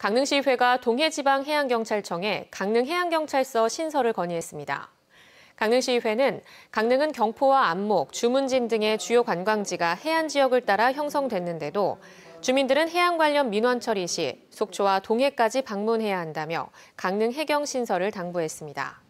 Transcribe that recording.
강릉시의회가 동해지방해양경찰청에 강릉해양경찰서 신설을 건의했습니다. 강릉시의회는 강릉은 경포와 안목, 주문진 등의 주요 관광지가 해안 지역을 따라 형성됐는데도 주민들은 해양 관련 민원 처리 시 속초와 동해까지 방문해야 한다며 강릉 해경 신설을 당부했습니다.